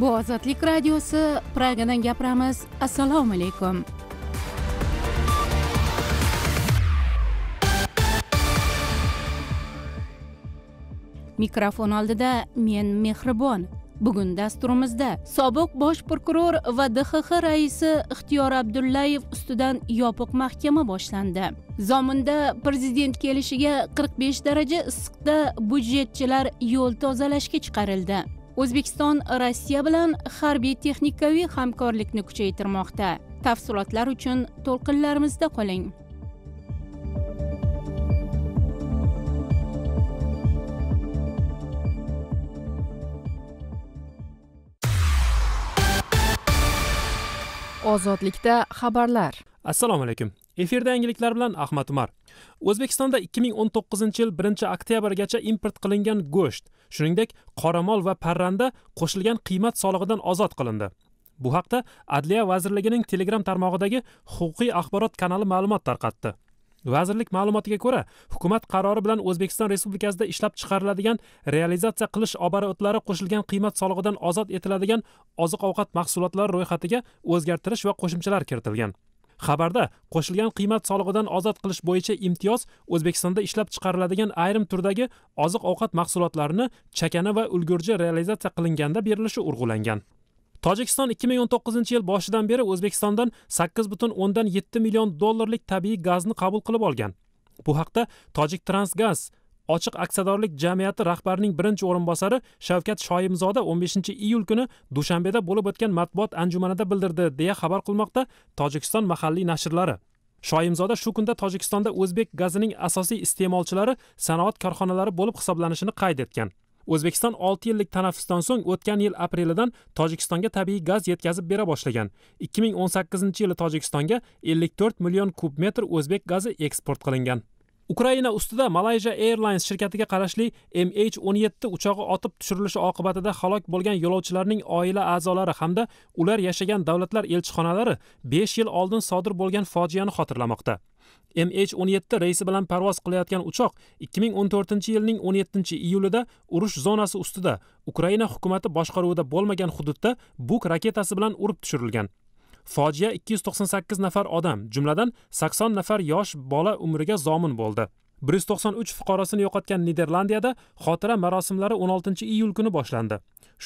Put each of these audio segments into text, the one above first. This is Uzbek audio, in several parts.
bu ozodlik radiosi pragadan gapiramiz assalomu alaykum mikrofon oldida men mehribon bugun dasturimizda sobiq bosh prokuror va dxx raisi ixtiyor abdullayev ustidan yopiq mahkama boshlandi zominda prezident kelishiga qirq besh daraja issiqda budjetchilar yo'l tozalashga chiqarildi o'zbekiston rossiya bilan harbiy texnikaviy hamkorlikni kuchaytirmoqda tafsilotlar uchun to'lqinlarimizda qoling ozodlikda xabarlar assalomu alaykum efirda yangiliklar bilan ahmad umar o'zbekistonda 2019 yil 1 oktyabrgacha import qilingan go'sht shuningdek qoramol va parranda qo'shilgan qiymat solig'idan ozod qilindi bu haqda adliya vazirligining telegram tarmog'idagi huquqiy axborot kanali ma'lumot tarqatdi vazirlik ma'lumotiga ko'ra hukumat qarori bilan o'zbekiston respublikasida ishlab chiqariladigan realizatsiya qilish oborotlari qo'shilgan qiymat solig'idan ozod etiladigan oziq ovqat mahsulotlari ro'yxatiga o'zgartirish va qo'shimchalar kiritilgan xabarda qo'shilgan qiymat solig'idan ozod qilish bo'yicha imtiyoz o'zbekistonda ishlab chiqariladigan ayrim turdagi oziq ovqat mahsulotlarini chakana va ulgurji realizatsiya qilinganda berilishi urg'ulangan tojikiston 2019 yil boshidan beri o'zbekistondan 8,7 million dollarlik tabiiy gazni qabul qilib olgan bu haqda tojik transgaz ochiq aksiyadorlik jamiyati rahbarining birinchi o'rinbosari shavkat shoimzoda 15 iyul kuni dushanbeda bo'lib o'tgan matbuot anjumanida bildirdi deya xabar qilmoqda tojikiston mahalliy nashrlari shoimzoda shu kunda tojikistonda o'zbek gazining asosiy iste'molchilari sanoat korxonalari bo'lib hisoblanishini qayd etgan o'zbekiston 6 yillik tanaffusdan so'ng o'tgan yil aprelidan tojikistonga tabiiy gaz yetkazib bera boshlagan 2018 yili tojikistonga 54 million kub metr o'zbek gazi eksport qilingan ukraina ustida malaysia airlines shirkatiga qarashli mh o'n yetti uchog'i otib tushirilishi oqibatida halok bo'lgan yo'lovchilarning oila a'zolari hamda ular yashagan davlatlar elchixonalari besh yil oldin sodir bo'lgan fojiani xotirlamoqda mh o'n yetti reysi bilan parvoz qilayotgan uchoq ikki ming o'n to'rtinchi yilning o'n yettinchi iyulida urush zonasi ustida ukraina hukumati boshqaruvida bo'lmagan hududda buk raketasi bilan urib tushirilgan fojia 298 nafar odam jumladan 80 nafar yosh bola umriga zomin bo'ldi 193 fuqarosini yo'qotgan niderlandiyada xotira marosimlari 16 iyul kuni boshlandi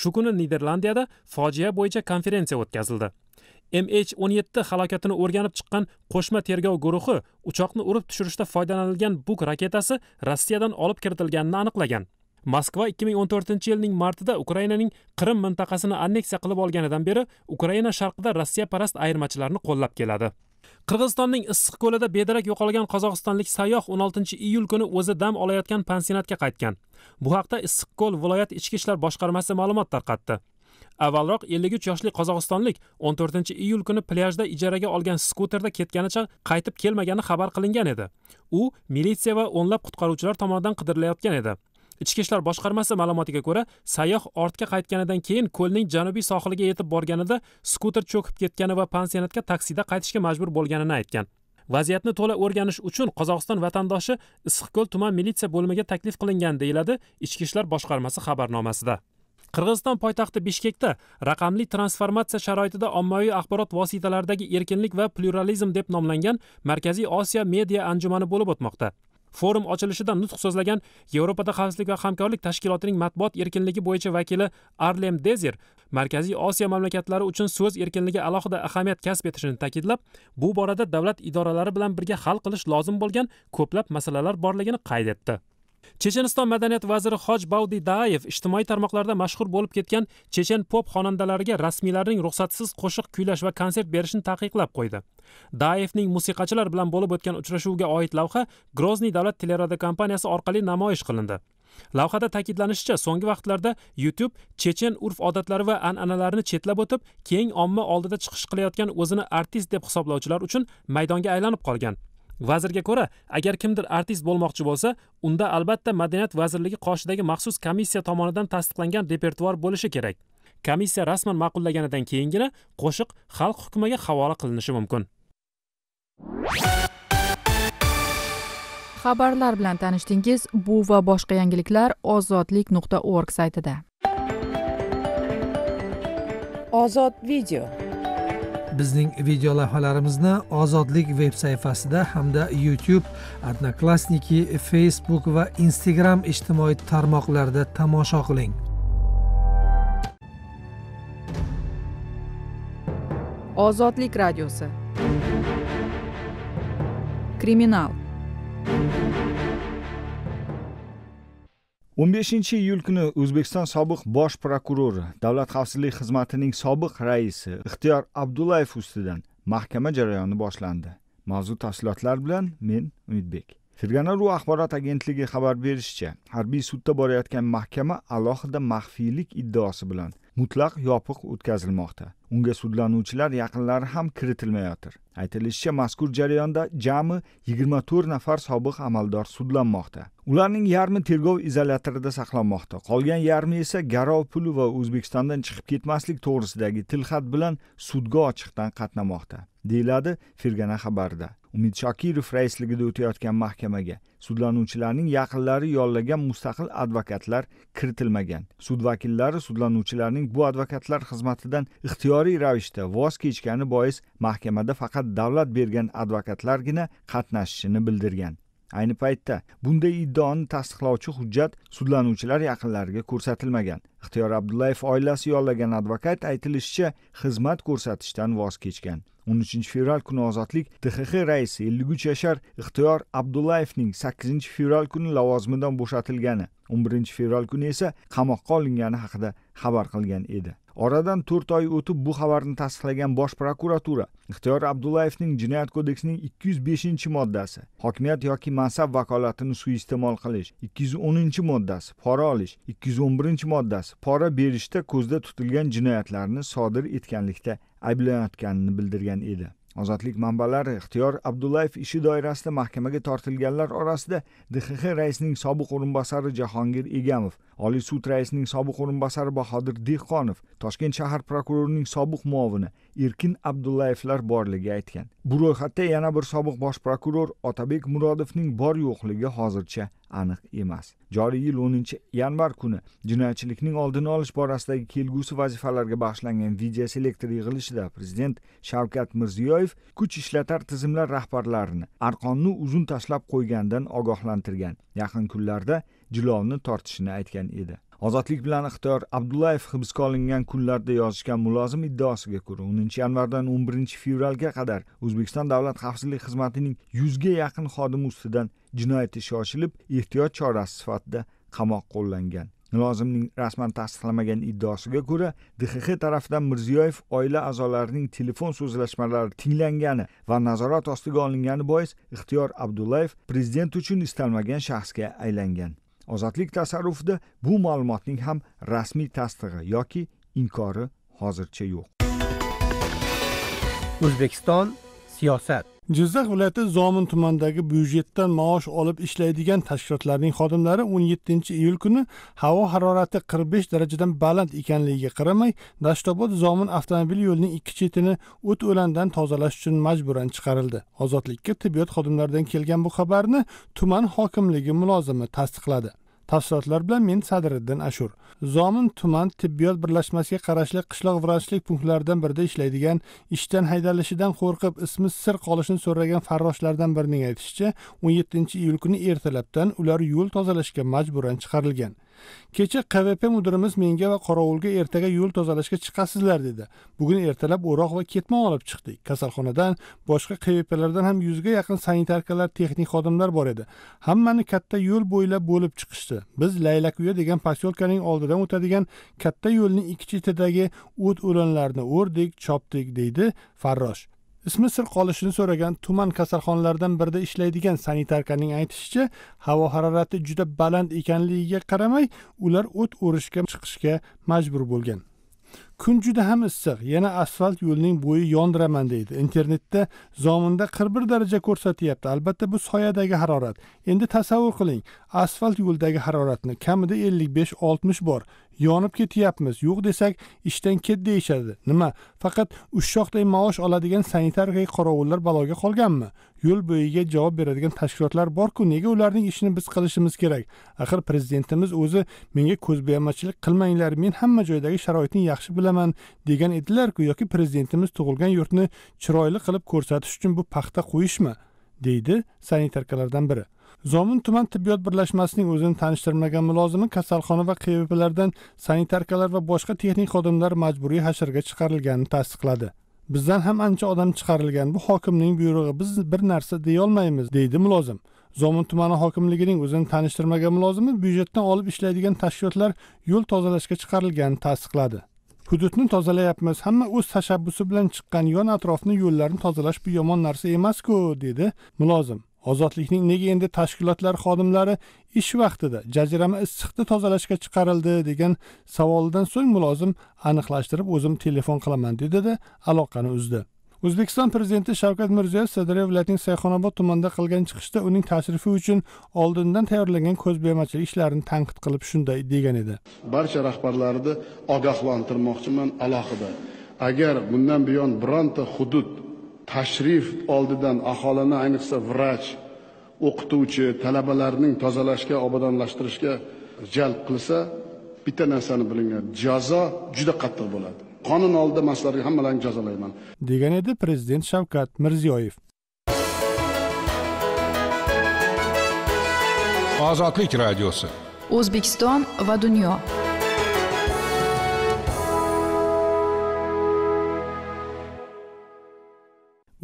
shu kuni niderlandiyada fojia bo'yicha konferensiya o'tkazildi mh 17 halokatini o'rganib chiqqan qo'shma tergov guruhi uchoqni urib tushirishda foydalanilgan buk raketasi rossiyadan olib kiritilganini aniqlagan moskva 2014 yilning martida ukrainaning qrim mintaqasini anneksiya qilib olganidan beri ukraina sharqida rossiyaparast ayirmachilarni qo'llab keladi qirg'izistonning issiq ko'lida bedarak yo'qolgan qozog'istonlik sayyoh 16 iyul kuni o'zi dam olayotgan pansionatga qaytgan bu haqda issiqko'l viloyat ichki ishlar boshqarmasi ma'lumot tarqatdi avvalroq 53 yoshli qozog'istonlik 14 iyul kuni plyajda ijaraga olgan skuterda ketganicha qaytib kelmagani xabar qilingan edi u militsiya va o'nlab qutqaruvchilar tomonidan qidirilayotgan edi ichki ishlar boshqarmasi ma'lumotiga ko'ra sayyoh ortga qaytganidan keyin ko'lning janubiy sohiliga yetib borganida skuter cho'kib ketgani va pansionatga taksida qaytishga majbur bo'lganini aytgan vaziyatni to'la o'rganish uchun qozog'iston vatandoshi issiqko'l tuman militsiya bo'limiga taklif qilingan deyiladi ichki ishlar boshqarmasi xabarnomasida qirg'iziston poytaxti bishkekda raqamli transformatsiya sharoitida ommaviy axborot vositalaridagi erkinlik va pluralizm deb nomlangan markaziy osiyo media anjumani bo'lib o'tmoqda forum ochilishida nutq so'zlagan yevropada xavfsizlik va hamkorlik tashkilotining matbuot erkinligi bo'yicha vakili arlem dezer markaziy osiyo mamlakatlari uchun so'z erkinligi alohida ahamiyat kasb etishini ta'kidlab bu borada davlat idoralari bilan birga hal qilish lozim bo'lgan ko'plab masalalar borligini qayd etdi checheniston madaniyat vaziri hoj bavdidayev ijtimoiy tarmoqlarda mashhur bo'lib ketgan chechen pop xonandalariga rasmiylarning ruxsatsiz qo'shiq kuylash va konsert berishini taqiqlab qo'ydi dayevning musiqachilar bilan bo'lib o'tgan uchrashuvga oid lavha grozniy davlat teleradiokompaniyasi orqali namoyish qilindi lavhada ta'kidlanishicha so'nggi vaqtlarda youtube chechen urf odatlari va an'analarini chetlab o'tib keng omma oldida chiqish qilayotgan o'zini artist deb hisoblovchilar uchun maydonga aylanib qolgan vazirga ko'ra agar kimdir artist bo'lmoqchi bo'lsa unda albatta madaniyat vazirligi qoshidagi maxsus komissiya tomonidan tasdiqlangan repertuar bo'lishi kerak komissiya rasman ma'qullaganidan keyingina qo'shiq xalq hukmiga havola qilinishi mumkin xabarlar bilan tanishdingiz bu va boshqa yangiliklar ozodlik nuqta org saytida ozod video bizning video lavhalarimizni ozodlik veb sahifasida hamda youtube odnoklassniki facebook va instagram ijtimoiy tarmoqlarida tomosha qiling ozodlik radiosi kriminal 15 iyul kuni O'zbekiston sobiq bosh prokurori, Davlat xavfsizlik xizmatining sobiq raisi Ixtiyor Abdullayev ustidan mahkama jarayoni boshlandi. Mavzu tafsilotlar bilan men Umidbek. Firgana.ru axborot agentligi xabar berishicha, harbiy sudda borayotgan mahkama alohida maxfiylik iddaosi bilan mutlaq yopiq o'tkazilmoqda. unga sudlanuvchilar yaqinlari ham kiritilmayotir aytilishicha mazkur jarayonda jami yigirma to'rt nafar sobiq amaldor sudlanmoqda ularning yarmi tergov izolyatorida saqlanmoqda qolgan yarmi esa garov puli va o'zbekistondan chiqib ketmaslik to'g'risidagi tilxat bilan sudga ochiqdan qatnamoqda deyiladi fergana xabarida umid shokirov raisligida o'tayotgan mahkamaga sudlanuvchilarning yaqinlari yollagan mustaqil advokatlar kiritilmagan sud vakillari sudlanuvchilarning bu advokatlar xizmatidan ixtiyoriy ravishda voz kechgani bois mahkamada faqat davlat bergan advokatlargina qatnashishini bildirgan ayni paytda bunday iddaoni tasdiqlovchi hujjat sudlanuvchilar yaqinlariga ko'rsatilmagan ixtiyor abdullayev oilasi yollagan advokat aytilishicha xizmat ko'rsatishdan voz kechgan o'n uchinchi fevral kuni ozodlik dxx raisi ellik uch yashar ixtiyor abdullayevning sakkizinchi fevral kuni lavozimidan bo'shatilgani o'n birinchi fevral kuni esa qamoqqa olingani haqida xabar qilgan edi oradan to'rt oy o'tib bu xabarni tasdiqlagan bosh prokuratura ixtiyor abdullayevning jinoyat kodeksining ikki yuz beshinchi moddasi hokimiyat yoki mansab vakolatini suiiste'mol qilish ikki yuz o'ninchi moddasi pora olish ikki yuz o'n birinchi moddasi pora berishda ko'zda tutilgan jinoyatlarni sodir etganlikda ayblanayotganini bildirgan edi ozodlik manbalari ixtiyor abdullayev ishi doirasida mahkamaga tortilganlar orasida dxx raisining sobiq o'rinbosari jahongir egamov oliy sud raisining sobiq o'rinbosari bahodir dehqonov toshkent shahar prokurorining sobiq muovini erkin abdullayevlar borligi aytgan bu ro'yxatda yana bir sobiq bosh prokuror otabek murodovning bor yo'qligi hozircha aniq emas joriy yil o'ninchi yanvar kuni jinoyatchilikning oldini olish borasidagi kelgusi vazifalarga bag'ishlangan video selektor yig'ilishida prezident shavkat mirziyoyev kuch ishlatar tizimlar rahbarlarini arqonni uzun tashlab qo'ygandan ogohlantirgan yaqin kunlarda jilovni tortishini aytgan edi ozodlik bilan ixtiyor abdullayev hibsga olingan kunlarda yozishgan mulozim iddaosiga ko'ra o'ninchi yanvardan o'n birinchi fevralga qadar o'zbekiston davlat xavfsizlik xizmatining yuzga yaqin xodimi ustidan jinoyat ishi ochilib ehtiyot chorasi sifatida qamoq qo'llangan mulozimning rasman tasdiqlamagan iddaosiga ko'ra dxx tarafidan mirziyoyev oila a'zolarining telefon so'zlashmalari tinglangani va nazorat ostiga olingani bois ixtiyor abdullayev prezident uchun istalmagan shaxsga aylangan ozodlik tasarrufida bu ma'lumotning ham rasmiy tasdig'i yoki inkori hozircha yo'q o'zbekiston siyosat jizzax viloyati zomin tumanidagi byudjetdan maosh olib ishlaydigan tashkilotlarning xodimlari 17 iyul kuni havo harorati 45 darajadan baland ekanligiga qaramay dashtobod zomin avtomobil yo'lining ikki chetini o't o'landan tozalash uchun majburan chiqarildi ozodlikka tibbiyot xodimlaridan kelgan bu xabarni tuman hokimligi mulozimi tasdiqladi tafsilotlar bilan men sadiriddin ashur zomin tuman tibbiyot birlashmasiga qarashli qishloq vrachlik punktlaridan birida ishlaydigan ishdan haydalishidan qo'rqib ismi sir qolishini so'ragan farroshlardan birining aytishicha o'n yettinchi iyul kuni ertalabdan ular yo'l tozalashga majburan chiqarilgan kecha qvp mudirimiz menga va qorovulga ertaga yo'l tozalashga chiqasizlar dedi bugun ertalab o'roq va ketmon olib chiqdik kasalxonadan boshqa qvplardan ham yuzga yaqin sanitarkalar texnik xodimlar bor edi hammani katta yo'l bo'ylab bo'lib chiqishdi biz laylakuya degan posyolkaning oldidan o'tadigan katta yo'lning ikki chetidagi o't o'lanlarni o'rdik chopdik deydi farrosh ismi sir qolishini so'ragan tuman kasalxonalaridan birida ishlaydigan sanitarkaning aytishicha havo harorati juda baland ekanligiga qaramay ular o't o'rishga chiqishga majbur bo'lgan kun juda ham issiq yana asfalt yo'lning bo'yi yondiraman deydi internetda zominda qirq bir daraja ko'rsatyapti albatta bu soyadagi harorat endi tasavvur qiling asfalt yo'ldagi haroratni kamida ellik besh oltmish bor yonib ketyapmiz yo'q desak ishdan ket deyishadi nima faqat uch maosh oladigan sanitarkaga qorovullar baloga qolganmi yo'l bo'yiga javob beradigan tashkilotlar borku nega ularning ishini biz qilishimiz kerak axir prezidentimiz o'zi menga ko'zbo'yamachilik qilmanglar men hamma joydagi sharoitni yaxshi bilaman qilaman degan edilarku yoki prezidentimiz tug'ilgan yurtni chiroyli qilib ko'rsatish uchun bu paxta qo'yishmi deydi sanitarkalardan biri zomin tuman tibbiyot birlashmasining o'zini tanishtirmagan mulozimi kasalxona va qvplardan sanitarkalar va boshqa texnik xodimlar majburiy hasharga chiqarilganini tasdiqladi bizdan ham ancha odam chiqarilgan bu hokimning buyrug'i biz bir narsa deyolmaymiz deydi mulozim zomin tumani hokimligining o'zini tanishtirmagan mulozimi byudjetdan olib ishlaydigan tashkilotlar yo'l tozalashga chiqarilganini tasdiqladi hududni tozalayapmiz hamma o'z tashabbusi bilan chiqqan yon atrofni yo'llarni tozalash bu yomon narsa emas-ku dedi mulozim ozodlikning nega endi tashkilotlar xodimlari ish vaqtida jazirama issiqni tozalashga chiqarildi degan savolidan so'ng mulozim aniqlashtirib o'zim telefon qilaman dedida aloqani uzdi o'zbekiston prezidenti shavkat mirziyoyev sirdaryo viloyatining sayxonobod tumanida qilgan chiqishda uning tashrifi uchun oldindan tayyorlangan ko'zbo'yamachilik ishlarini tanqid qilib shunday degan edi barcha rahbarlarni ogohlantirmoqchiman alohida agar bundan buyon bironta hudud tashrif oldidan aholini ayniqsa vrach o'qituvchi talabalarning tozalashga obodonlashtirishga jalb qilsa bitta narsani bilinglar jazo juda qattiq bo'ladi qonun oldida man sizlarga hammalaringni jazolayman degan edi prezident shavkat mirziyoyev ozodlik radiosi o'zbekiston va dunyo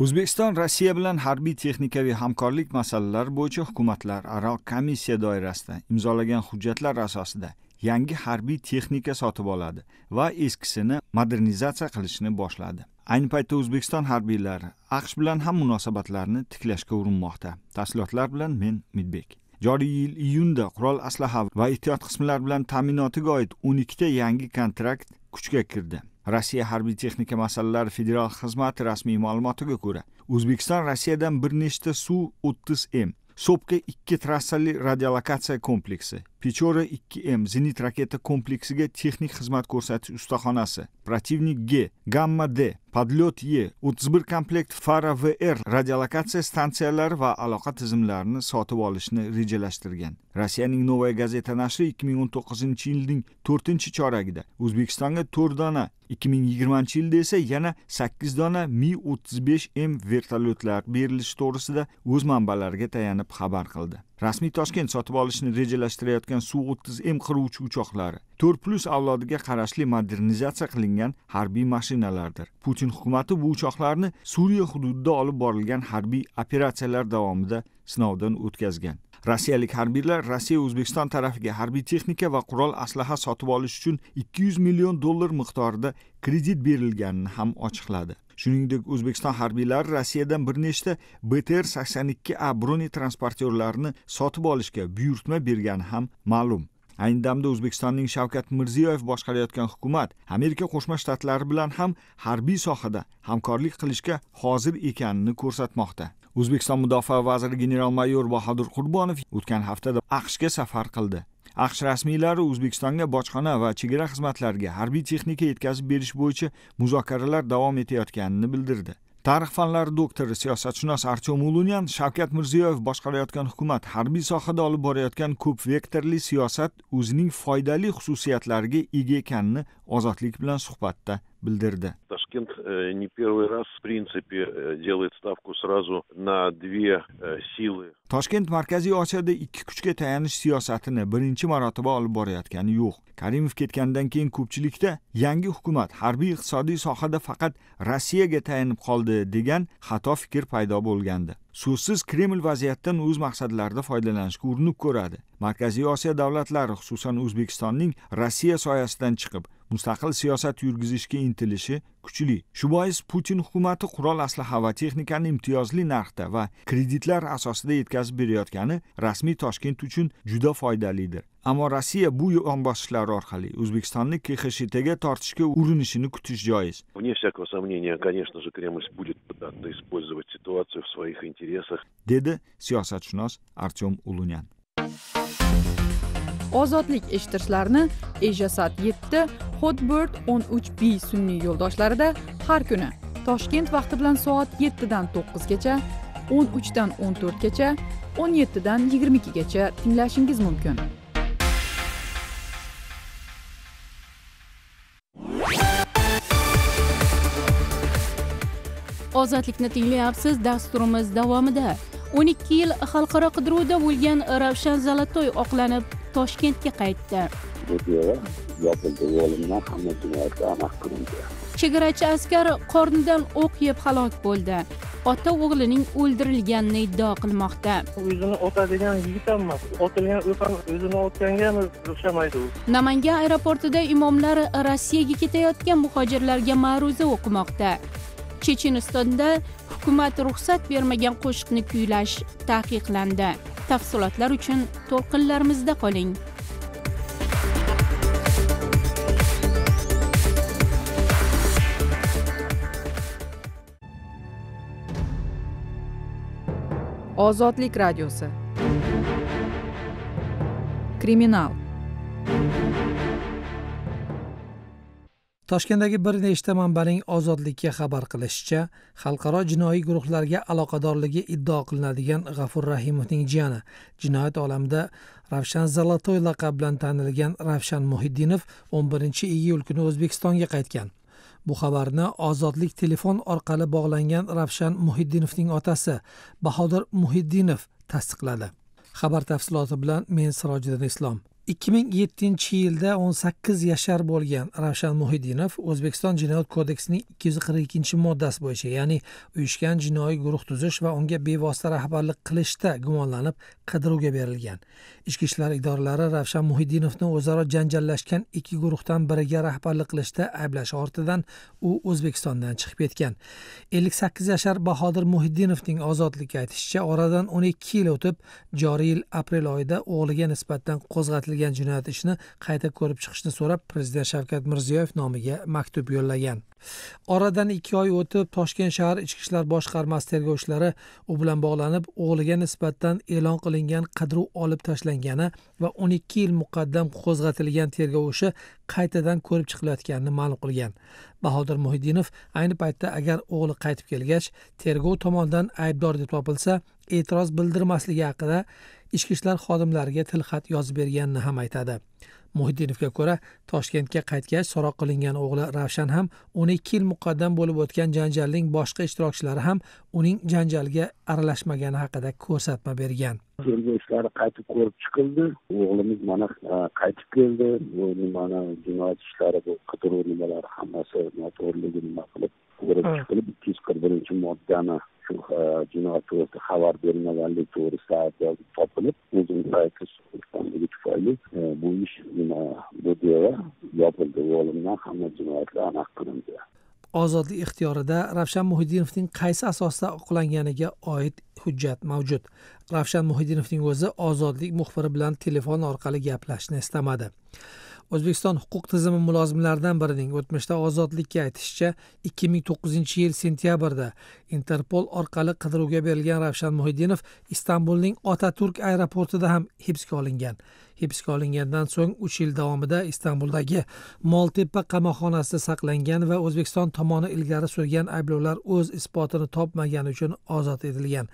o'zbekiston rossiya bilan harbiy texnikaviy hamkorlik masalalari bo'yicha hukumatlararo komissiya doirasida imzolagan hujjatlar asosida yangi harbiy texnika sotib oladi va eskisini modernizatsiya qilishni boshladi ayni paytda o'zbekiston harbiylari aqsh bilan ham munosabatlarni tiklashga urinmoqda tafsilotlar bilan men umidbek joriy yil iyunda qurol aslaha va ehtiyot qismlar bilan ta'minotiga oid o'n ikkita yangi kontrakt kuchga kirdi rossiya harbiy texnika masalalari federal xizmati rasmiy ma'lumotiga ko'ra o'zbekiston rossiyadan bir nechta su o'ttiz m so'pka ikki trassali radiolokatsiya kompleksi pechora 2 m zenit raketa kompleksiga texnik xizmat ko'rsatish ustaxonasi protivnik g gamma d podlyot e o'ttiz bir komplekt fara vr radiolokatsiya stansiyalari va aloqa tizimlarini sotib olishni rejalashtirgan rossiyaning novaya gazeta nashri ikki ming o'n to'qqizinchi yilning to'rtinchi choragida o'zbekistonga to'rt dona ikki ming yigirmanchi yilda esa yana sakkiz dona mi o'ttiz besh m vertolyotlar berilishi to'g'risida o'z manbalariga tayanib xabar qildi rasmiy toshkent sotib olishni rejalashtirayotgan su o'ttiz m qiruvchi uchoqlari to'rt plyus avlodiga qarashli modernizatsiya qilingan harbiy mashinalardir putin hukumati bu uchoqlarni suriya hududida olib borilgan harbiy operatsiyalar davomida sinovdan o'tkazgan rossiyalik harbiylar rossiya o'zbekiston tarafiga harbiy texnika va qurol aslaha sotib olish uchun ikki yuz million dollar miqdorida kredit berilganini ham ochiqladi shuningdek o'zbekiston harbiylari rossiyadan bir nechta btr sakson ikki a brone transportyorlarni sotib olishga buyurtma bergani ham ma'lum ayni damda o'zbekistonning shavkat mirziyoyev boshqarayotgan hukumat amerika qo'shma shtatlari bilan ham harbiy sohada hamkorlik qilishga hozir ekanini ko'rsatmoqda o'zbekiston mudofaa vaziri general mayor bahodir qurbonov o'tgan haftada aqshga safar qildi aqsh rasmiylari o'zbekistonga bojxona va chegara xizmatlariga harbiy texnika yetkazib berish bo'yicha muzokaralar davom etayotganini bildirdi tarix fanlari doktori siyosatshunos artyom ulunyan shavkat mirziyoyev boshqarayotgan hukumat harbiy sohada olib borayotgan ko'p vektorli siyosat o'zining foydali xususiyatlariga ega ekanini ozodlik bilan suhbatda bildirdi toshkent э, не первый раз в принципе э, делает ставку сразу на две э, силы toshkent markaziy osiyoda ikki kuchga tayanish siyosatini birinchi marotaba olib borayotgani yo'q karimov ketgandan keyin ko'pchilikda yangi hukumat harbiy iqtisodiy sohada faqat rossiyaga tayanib qoldi degan xato fikr paydo bo'lgandi so'zsiz kreml vaziyatdan o'z maqsadlarida foydalanishga urinib ko'radi markaziy osiyo davlatlari xususan o'zbekistonning rossiya soyasidan chiqib mustaqil siyosat yurgizishga intilishi kuchli shu bois putin hukumati qurol aslaha va texnikani imtiyozli narxda va kreditlar asosida yetkazib berayotgani rasmiy toshkent uchun juda foydalidir ammo rossiya bu yonboshishlar orqali o'zbekistonni kxshtga tortishga urinishini kutish joiz вне всякого сомнения конечно же кремль будет пытаться использовать ситуацию в своих интересах dedi siyosatshunos artyom ulunyan ozodlik eshittirishlarini ejasat yetti hotbird o'n uch b sun'iy yo'ldoshlarida har kuni toshkent vaqti bilan soat yettidan to'qqizgacha o'n uchdan o'n to'rtgacha o'n yettidan yigirma ikkigacha tinglashingiz mumkin ozodlikni tinglayapsiz dasturimiz davomida o'n ikki yil xalqaro qidiruvda bo'lgan ravshan zalatoy oqlanib toshkentga qaytdi yopildi yo'limdan hamma jinoyatga aniq qilindi chegarachi askar qornidan o'q yeb halok bo'ldi ota o'g'lining o'ldirilganini iddao qilmoqda o'zini otadigan yigit ham emas otilgan o'q ham o'zini otganga o'xshamaydi u namangan aeroportida imomlar rossiyaga ketayotgan muhojirlarga ma'ruza o'qimoqda chechenistonda hukumat ruxsat bermagan qo'shiqni kuylash taqiqlandi tafsilotlar uchun to'lqinlarimizda qoling ozodlik radiosi kriminal toshkentdagi bir nechta manbaning ozodlikka xabar qilishicha xalqaro jinoiy guruhlarga aloqadorligi iddao qilinadigan g'afur rahimovning jiyani jinoyat olamida ravshan zolotoy laqab bilan tanilgan ravshan muhiddinov 11 iyul kuni o'zbekistonga qaytgan bu xabarni ozodlik telefon orqali bog'langan ravshan muhiddinovning otasi bahodir muhiddinov tasdiqladi xabar tafsiloti bilan men sirojiddin islom ikki ming yettinchi yilda o'n sakkiz yashar bo'lgan ravshan muhiddinov o'zbekiston jinoyat kodeksining ikki yuz qirq ikkinchi moddasi bo'yicha ya'ni uyushgan jinoiy guruh tuzish va unga bevosita rahbarlik qilishda gumonlanib qidiruvga berilgan ichki ishlar idoralari ravshan muhiddinovni o'zaro janjallashgan ikki guruhdan biriga rahbarlik qilishda ayblash ortidan u o'zbekistondan chiqib ketgan ellik sakkiz yashar bahodir muhiddinovning ozodlikka aytishicha oradan o'n ikki yil o'tib joriy yil aprel oyida o'g'liga nisbatan qo'zg'atilgan jinoyat ishini qayta ko'rib chiqishni so'rab prezident shavkat mirziyoyev nomiga maktub yo'llagan oradan ikki oy o'tib toshkent shahar ichki ishlar boshqarmasi tergovchilari u bilan bog'lanib o'g'liga nisbatan e'lon qilingan qidiruv olib tashlangani va o'n ikki yil muqaddam qo'zg'atilgan tergov ishi qaytadan ko'rib chiqilayotganini ma'lum qilgan bahodir muhiddinov ayni paytda agar o'g'li qaytib kelgach tergov tomonidan aybdor deb topilsa e'tiroz bildirmasligi haqida ichki ishlar xodimlariga tilxat yozib berganini ham aytadi muhiddinovga ko'ra toshkentga qaytgach so'roq qilingan o'g'li ravshan ham o'n ikki yil muqaddam bo'lib o'tgan janjalning boshqa ishtirokchilari ham uning janjalga aralashmagani haqida ko'rsatma bergan tergov ishlari qaytib ko'rib chiqildi o'g'limiz mana e, qaytib keldi mana jinoyat ishlari bu qidiruv nimalari hammasi noto'g'riligi nima qilib ko'rib chiqilib ikki yuz qirq birinchi moddani shu e, jinoyat to'g'risida xabar bermaganligi to'g'risida aybdor topilib o'zini tufayli e, bu ish bu dela yopildi olimdan hamma jinoyatlar aniq qilindi ozodlik ixtiyorida ravshan muhiddinovning qaysi asosda oqlanganiga oid hujjat mavjud ravshan muhiddinovning o'zi ozodlik muxbiri bilan telefon orqali gaplashishni istamadi o'zbekiston huquq tizimi mulozimlaridan birining o'tmishda ozodlikka aytishicha ikki ming to'qqizinchi yil sentyabrda interpol orqali qidiruvga berilgan ravshan muhiddinov istanbulning otaturk aeroportida ham hibsga olingan hibsga olingandan so'ng uch yil davomida istanbuldagi moltepa qamoqxonasida saqlangan va o'zbekiston tomoni ilgari surgan ayblovlar o'z isbotini topmagani uchun ozod etilgan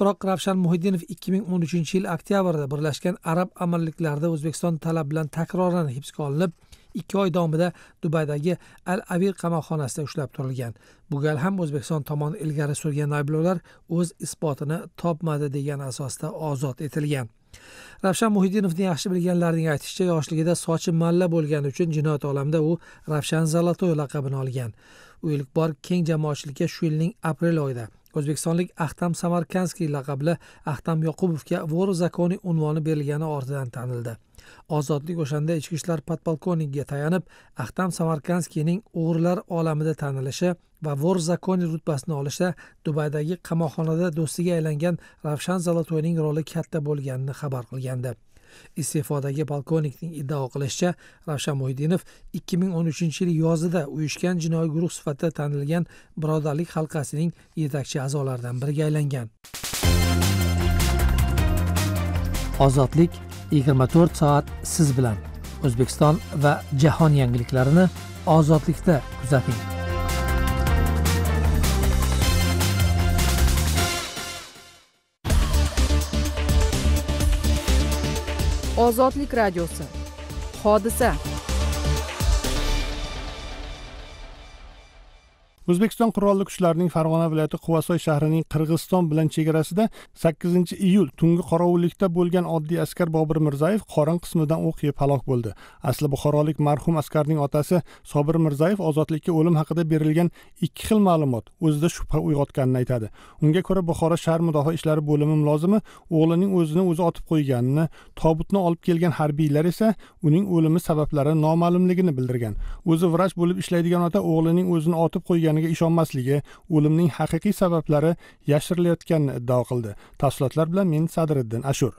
biroq ravshan muhiddinov ikki ming o'n uchinchi yil oktyabrda birlashgan arab amirliklarida o'zbekiston talab bilan takroran hibsga olinib ikki oy davomida dubaydagi al avir qamoqxonasida ushlab turilgan bu gal ham o'zbekiston tomoni ilgari surgan ayblovlar o'z isbotini topmadi degan asosda ozod etilgan ravshan muhidinovni yaxshi bilganlarning aytishicha yoshligida sochi malla bo'lgani uchun jinoyat olamida u ravshan zolotoy laqabini olgan u ilk bor keng jamoatchilikka shu yilning aprel oyida o'zbekistonlik ahtam samarkandskiy laqabli ahtam yoqubovga vor zakoni unvoni berilgani ortidan tanildi ozodlik o'shanda ichki ishlar podpolkovnigiga tayanib ahtam samarkandskiyning o'g'rilar olamida tanilishi va vor zakoni rutbasini olishda dubaydagi qamoqxonada do'stiga aylangan ravshan zolotoyning roli katta bo'lganini xabar qilgandi iste'fodagi polkovnikning iddao qilishicha ravshan mo'ydinov ikki ming o'n uchinchi yil yozida uyushgan jinoiy guruh sifatida tanilgan birodarlik halqasining yetakchi a'zolaridan biriga aylangan ozodlik yigirma to'rt soat siz bilan o'zbekiston va jahon yangiliklarini ozodlikda kuzating ozodlik radiosi hodisa o'zbekiston qurolli kuchlarining farg'ona viloyati quvasoy shahrining qirg'iziston bilan chegarasida sakkizinchi iyul tungi qorovullikda bo'lgan oddiy askar bobur mirzayev qorin qismidan o'q yeb halok bo'ldi asli buxorolik marhum askarning otasi sobir mirzayev ozodlikka o'lim haqida berilgan ikki xil ma'lumot o'zida shubha uyg'otganini aytadi unga ko'ra buxoro shahar mudofaa ishlari bo'limi mulozimi o'g'lining o'zini o'zi otib qo'yganini tobutni olib kelgan harbiylar esa uning o'limi sabablari noma'lumligini bildirgan o'zi vrach bo'lib ishlaydigan ota o'g'lining o'zini otib qo'ygan ekaniga ishonmasligi o'limning haqiqiy sabablari yashirilayotganini iddao qildi tafsilotlar bilan men sadiriddin ashur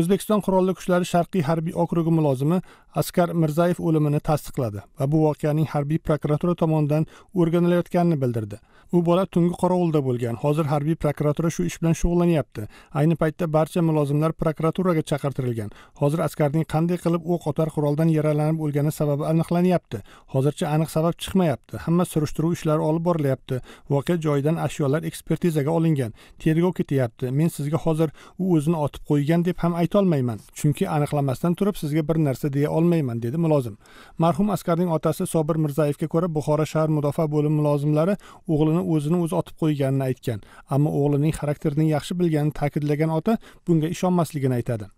o'zbekiston qurolli kuchlari sharqiy harbiy okrugi mulozimi askar mirzayev o'limini tasdiqladi va bu voqeaning harbiy prokuratura tomonidan o'rganilayotganini bildirdi u bola tungi qorovulda bo'lgan hozir harbiy prokuratura shu ish bilan shug'ullanyapti ayni paytda barcha mulozimlar prokuraturaga chaqirtirilgan hozir askarning qanday qilib o'q otar quroldan yaralanib o'lgani sababi aniqlanyapti hozircha aniq sabab chiqmayapti hamma surishtiruv ishlari olib borilyapti voqea joyidan ashyolar ekspertizaga olingan tergov ketyapti men sizga hozir u o'zini otib qo'ygan deb ham aytolmayman chunki aniqlamasdan turib sizga bir narsa deya olmayman dedi mulozim marhum askarning otasi sobir mirzayevga ko'ra buxoro shahar mudofaa bo'limi mulozimlari o'g'lini o'zini o'zi otib qo'yganini aytgan ammo o'g'lining xarakterini yaxshi bilganini ta'kidlagan ota bunga ishonmasligini aytadi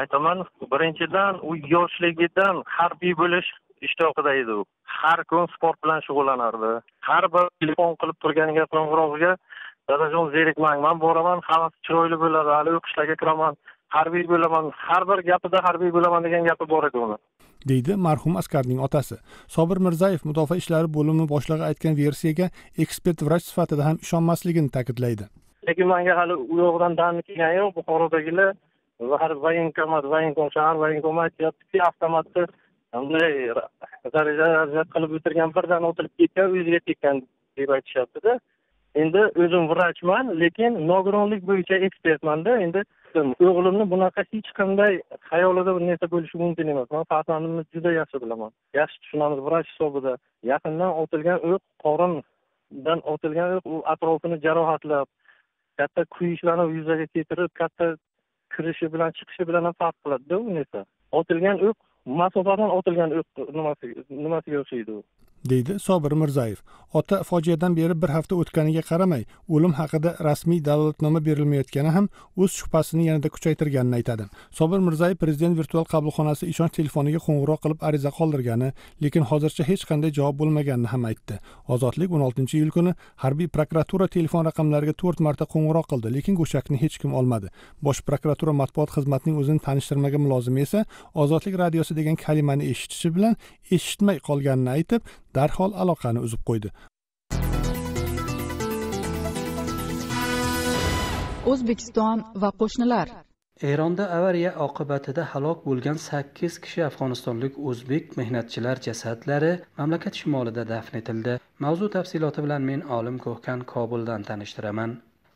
aytaman birinchidan u yoshligidan harbiy bo'lish ishtiyoqida edi u har kun sport bilan shug'ullanardi har bir telefon qilib turganiga qo'ng'irog'iga dadajon zerikmang man boraman hammasi chiroyli bo'ladi hali o'qishlarga kiraman harbiy bo'laman har bir gapida harbiy bo'laman degan gapi bor edi uni deydi marhum askarning otasi sobir mirzayev mudofaa ishlari bo'limi boshlig'i aytgan versiyaga ekspert vrach sifatida ham ishonmasligini ta'kidlaydi lekin manga hali u yog'idan dani kelgani yo'q buxorodagilar военкомат военком shahar военкомы aytyaptiki avtomatni bunday заряд qilib o'tirgan birdan otilib ketgan o'ziga tekkan deb aytishyaptida endi o'zim vrachman lekin nogironlik bo'yicha ekspertmanda endi aytdim o'g'limni bunaqa hech qanday xayolida bir narsa bo'lishi mumkin emas man farzandimni juda yaxshi bilaman yaxshi tushunamiz vrach hisobida yaqindan otilgan o'q qorindan otilgan o'q u atrofini jarohatlab katta kuyishlarni yuzaga keltirib katta kirishi bilan chiqishi bilan ham farq qiladida u narsa otilgan o'q masofadan otilgan o'q nimasiga o'xshaydi u deydi sobir mirzayev ota fojiadan beri bir hafta o'tganiga qaramay o'lim haqida rasmiy dalolatnoma berilmayotgani ham o'z shubhasini yanada kuchaytirganini aytadi sobir mirzayev prezident virtual qabulxonasi ishonch telefoniga qo'ng'iroq qilib ariza qoldirgani lekin hozircha hech qanday javob bo'lmaganini ham aytdi ozodlik o'n oltinchi iyul kuni harbiy prokuratura telefon raqamlariga to'rt marta qo'ng'iroq qildi lekin go'shakni hech kim olmadi bosh prokuratura matbuot xizmatining o'zini tanishtirmaga mulozimi esa ozodlik radiosi degan kalimani eshitishi bilan eshitmay qolganini aytib darhol aloqani uzib qo'ydi o'zbekiston va qo'shnilar eronda avariya oqibatida halok bo'lgan sakkiz kishi afg'onistonlik o'zbek mehnatchilar jasadlari mamlakat shimolida dafn etildi mavzu tafsiloti bilan men olim ko'hkan kobuldan tanishtiraman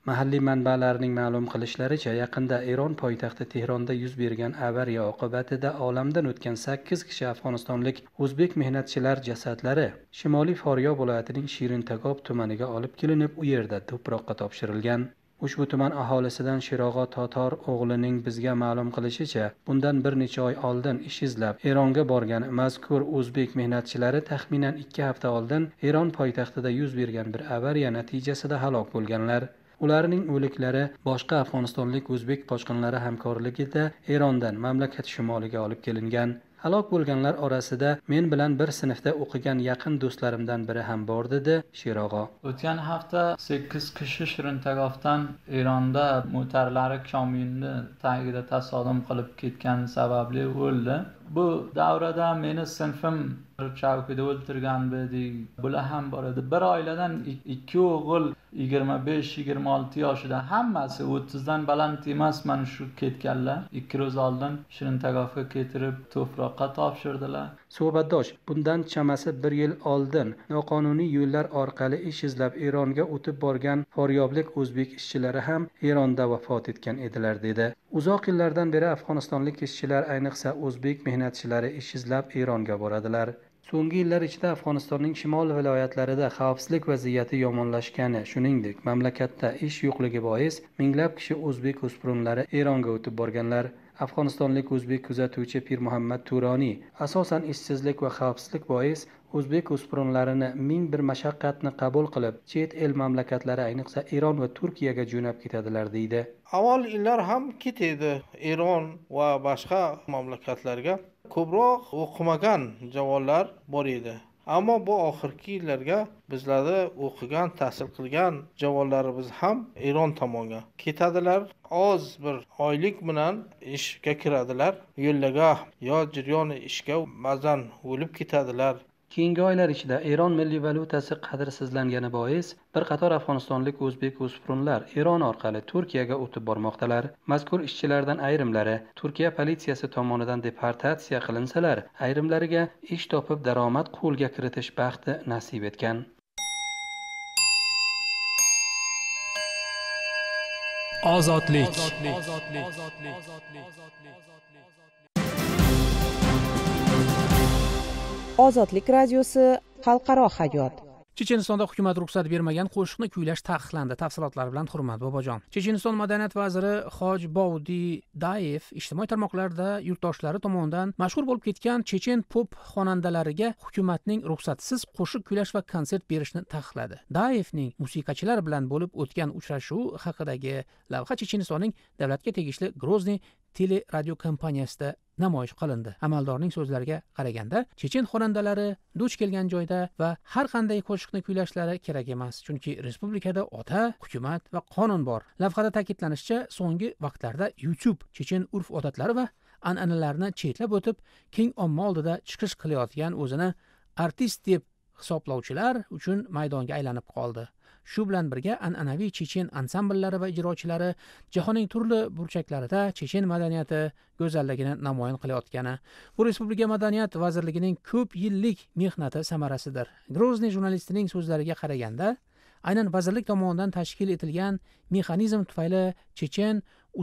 mahalliy manbalarning ma'lum qilishlaricha yaqinda eron poytaxti tehronda yuz bergan avariya oqibatida olamdan o'tgan sakkiz kishi afg'onistonlik o'zbek mehnatchilar jasadlari shimoliy foryo viloyatining shirintakob tumaniga olib kelinib u yerda tuproqqa topshirilgan ushbu tuman aholisidan shirog'o totor o'g'lining bizga ma'lum qilishicha bundan bir necha oy oldin ish izlab eronga borgan mazkur o'zbek mehnatchilari taxminan ikki hafta oldin eron poytaxtida yuz bergan bir avariya natijasida halok bo'lganlar ularning o'liklari boshqa afg'onistonlik o'zbek qochqinlari hamkorligida erondan mamlakat shimoliga olib kelingan halok bo'lganlar orasida men bilan bir sinfda o'qigan yaqin do'stlarimdan biri ham bor dedi sherog'o o'tgan hafta sakkiz kishi shirintagohdan eronda mo'tarlari kominni tagida tasodif qilib ketgani sababli o'ldi bu davrada meni sinfim chavkida o'ltirgan deng bular ham bor edi bir oiladan ikki o'g'il yigirma besh yigirma olti yoshida hammasi o'ttizdan baland emas mana shu ketganlar ikki ro'z oldin tagofga ketirib to'proqqa topshirdilar suhbatdosh bundan chamasi bir yil oldin noqonuniy yo'llar orqali ish izlab eronga o'tib borgan foryoblik o'zbek ishchilari ham eronda vafot etgan edilar dedi uzoq yillardan beri afg'onistonlik ishchilar ayniqsa o'zbek mehnatchilari ish izlab eronga boradilar so'nggi yillar ichida afg'onistonning shimol viloyatlarida xavfsizlik vaziyati yomonlashgani shuningdek mamlakatda ish yo'qligi bois minglab kishi o'zbek o'spirinlari eronga o'tib borganlar afg'onistonlik o'zbek kuzatuvchi pirmuhammad turoniy asosan ishsizlik va xavfsizlik bois o'zbek o'spirinlarini ming bir mashaqqatni qabul qilib chet el mamlakatlari ayniqsa eron va turkiyaga jo'nab ketadilar deydi avval ular ham ketadi eron va boshqa mamlakatlarga ko'proq o'qimagan javonlar bor edi ammo bu oxirgi yillarga bizlarni o'qigan ta'sir qilgan javonlarimiz ham eron tomonga ketadilar oz bir oylik bilan ishga kiradilar yo'llaga yo judyon ishga ba'zan o'lib ketadilar keyingi oylar ichida eron milliy valyutasi qadrsizlangani bois bir qator afg'onistonlik o'zbek o'spirinlar eron orqali turkiyaga o'tib bormoqdalar mazkur ishchilardan ayrimlari turkiya politsiyasi tomonidan deportatsiya qilinsalar ayrimlariga ish topib daromad qo'lga kiritish baxti nasib etgan ozodlik ozodlik ozodlik ozodlik radiosi xalqaro hayot chechenistonda hukumat ruxsat bermagan qo'shiqni kuylash taqiqlandi tafsilotlar bilan hurmat bobojon checheniston madaniyat vaziri hoj bovdi dayev ijtimoiy tarmoqlarda yurtdoshlari tomonidan mashhur bo'lib ketgan chechen pop xonandalariga hukumatning ruxsatsiz qo'shiq kuylash va konsert berishni taqiqladi dayevning musiqachilar bilan bo'lib o'tgan uchrashuv haqidagi lavha chechenistonning davlatga tegishli grozniy radio kompaniyasida namoyish qilindi amaldorning so'zlariga qaraganda chechen xonandalari duch kelgan joyda va har qanday qo'shiqni kuylashlari kerak emas chunki respublikada ota hukumat va qonun bor lavhada ta'kidlanishicha so'nggi vaqtlarda youtube chechen urf odatlari va an'analarini chetlab o'tib keng omma oldida chiqish qilayotgan o'zini artist deb hisoblovchilar uchun maydonga aylanib qoldi shu bilan birga an'anaviy chechen ansambllari va ijrochilari jahonning turli burchaklarida chechen madaniyati go'zalligini namoyon qilayotgani bu respublika madaniyat vazirligining ko'p yillik mehnati samarasidir grozniy jurnalistining so'zlariga qaraganda aynan vazirlik tomonidan tashkil etilgan mexanizm tufayli chechen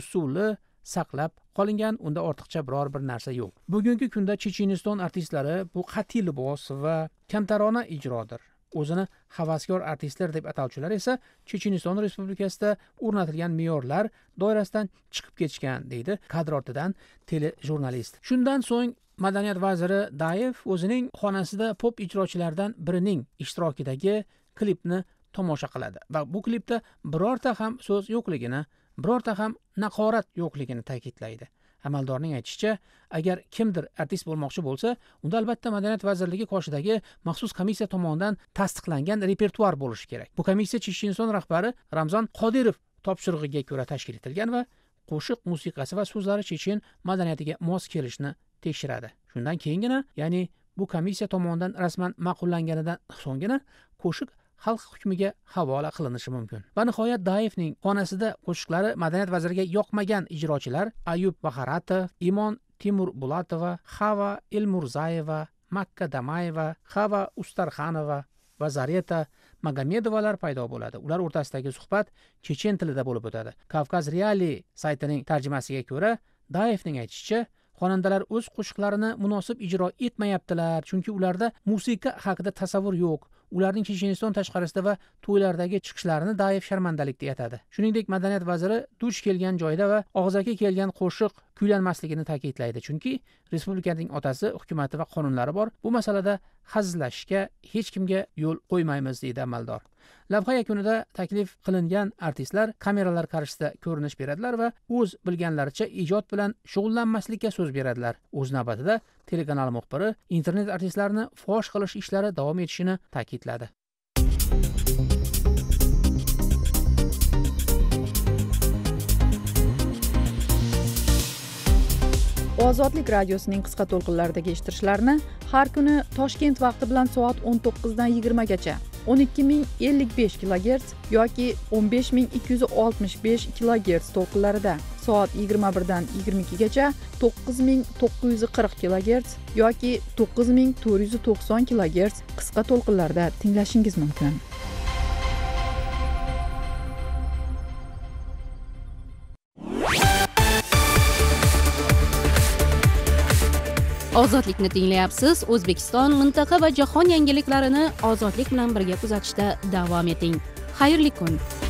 usuli saqlab qolingan unda ortiqcha biror bir narsa yo'q bugungi kunda checheniston artistlari bu qat'iy libos va kamtarona ijrodir o'zini havaskor artistlar deb atovchilar esa checheniston respublikasida o'rnatilgan me'yorlar doirasidan chiqib ketishgan deydi kadr ortidan telejurnalist shundan so'ng madaniyat vaziri dayev o'zining xonasida pop ijrochilaridan birining ishtirokidagi klipni tomosha qiladi va bu klipda birorta ham so'z yo'qligini birorta ham naqorat yo'qligini ta'kidlaydi amaldorning aytishicha agar kimdir artist bo'lmoqchi bo'lsa unda albatta madaniyat vazirligi qoshidagi maxsus komissiya tomonidan tasdiqlangan repertuar bo'lishi kerak bu komissiya checheniston rahbari ramzon qodirov topshirig'iga ko'ra tashkil etilgan va qo'shiq musiqasi va so'zlari chechen madaniyatiga mos kelishni tekshiradi shundan keyingina ya'ni bu komissiya tomonidan rasman ma'qullanganidan so'nggina qo'shiq xalq hukmiga havola qilinishi mumkin va nihoyat daevning xonasida qo'shiqlari madaniyat vaziriga yoqmagan ijrochilar ayub vaharatov imon timur bulatova xava ilmurzayeva makka damayeva xava ustarxanova va zareta magomedovalar paydo bo'ladi ular o'rtasidagi suhbat chechen tilida bo'lib o'tadi kavkaz reali saytining tarjimasiga ko'ra daevning aytishicha xonandalar o'z qo'shiqlarini munosib ijro etmayaptilar chunki ularda musiqa haqida tasavvur yo'q ularning checheniston tashqarisida va to'ylardagi chiqishlarini sharmandalik sharmandalikda atadi shuningdek madaniyat vaziri duch kelgan joyda va og'zaki kelgan qo'shiq kuylanmasligini ta'kidlaydi chunki respublikaning otasi hukumati va qonunlari bor bu masalada hazillashishga hech kimga yo'l qo'ymaymiz deydi amaldor lavha yakunida taklif qilingan artistlar kameralar qarshisida ko'rinish beradilar va o'z bilganlaricha ijod bilan shug'ullanmaslikka so'z beradilar o'z navbatida telekanal muxbiri internet artistlarni fosh qilish ishlari davom etishini ta'kidladi ozodlik radiosining qisqa to'lqinlaridagi eshittirishlarni har kuni toshkent vaqti bilan soat o'n to'qqizdan yigirmagacha 12055 kilogerts yoki 15265 kHz to'lqinlarida soat 21 dan 22 gacha 9940 kilogerts yoki 9490 kilogerts qisqa to'lqinlarda tinglashingiz mumkin ozodlikni tinglayapsiz o'zbekiston mintaqa va jahon yangiliklarini ozodlik bilan birga kuzatishda davom eting xayrli kun